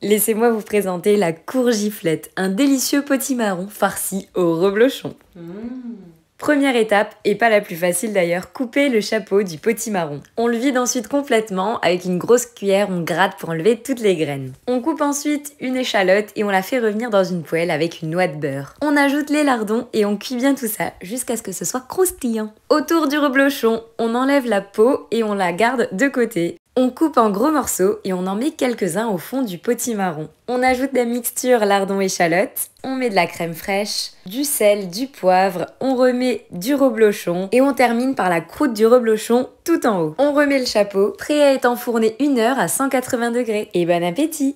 Laissez-moi vous présenter la courgiflette, un délicieux potimarron farci au reblochon. Mmh. Première étape, et pas la plus facile d'ailleurs, couper le chapeau du potimarron. On le vide ensuite complètement, avec une grosse cuillère on gratte pour enlever toutes les graines. On coupe ensuite une échalote et on la fait revenir dans une poêle avec une noix de beurre. On ajoute les lardons et on cuit bien tout ça jusqu'à ce que ce soit croustillant. Autour du reblochon, on enlève la peau et on la garde de côté. On coupe en gros morceaux et on en met quelques-uns au fond du potimarron. On ajoute la mixture lardons chalotte, on met de la crème fraîche, du sel, du poivre, on remet du reblochon et on termine par la croûte du reblochon tout en haut. On remet le chapeau, prêt à être enfourné une heure à 180 degrés. Et bon appétit